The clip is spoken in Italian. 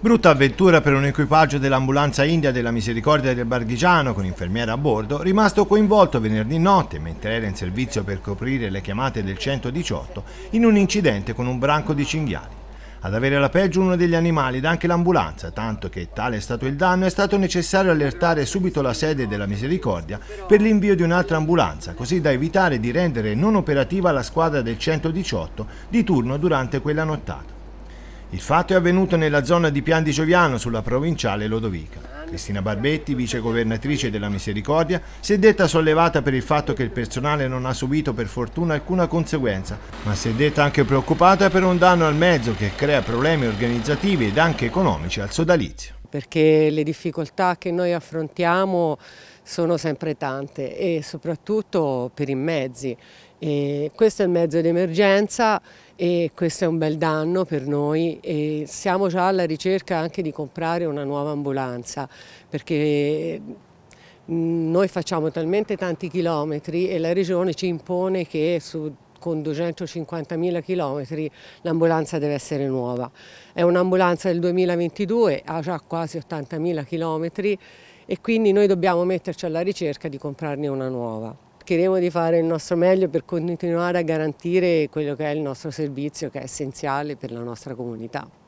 Brutta avventura per un equipaggio dell'ambulanza India della Misericordia del Barghigiano con infermiera a bordo, rimasto coinvolto venerdì notte mentre era in servizio per coprire le chiamate del 118 in un incidente con un branco di cinghiali. Ad avere la peggio uno degli animali ed anche l'ambulanza, tanto che tale è stato il danno, è stato necessario allertare subito la sede della Misericordia per l'invio di un'altra ambulanza, così da evitare di rendere non operativa la squadra del 118 di turno durante quella nottata. Il fatto è avvenuto nella zona di Pian di Gioviano, sulla provinciale Lodovica. Cristina Barbetti, vice governatrice della Misericordia, si è detta sollevata per il fatto che il personale non ha subito per fortuna alcuna conseguenza, ma si è detta anche preoccupata per un danno al mezzo che crea problemi organizzativi ed anche economici al sodalizio perché le difficoltà che noi affrontiamo sono sempre tante e soprattutto per i mezzi. E questo è il mezzo d'emergenza e questo è un bel danno per noi e siamo già alla ricerca anche di comprare una nuova ambulanza perché noi facciamo talmente tanti chilometri e la regione ci impone che su con 250.000 km l'ambulanza deve essere nuova. È un'ambulanza del 2022, ha già quasi 80.000 km e quindi noi dobbiamo metterci alla ricerca di comprarne una nuova. Cercheremo di fare il nostro meglio per continuare a garantire quello che è il nostro servizio che è essenziale per la nostra comunità.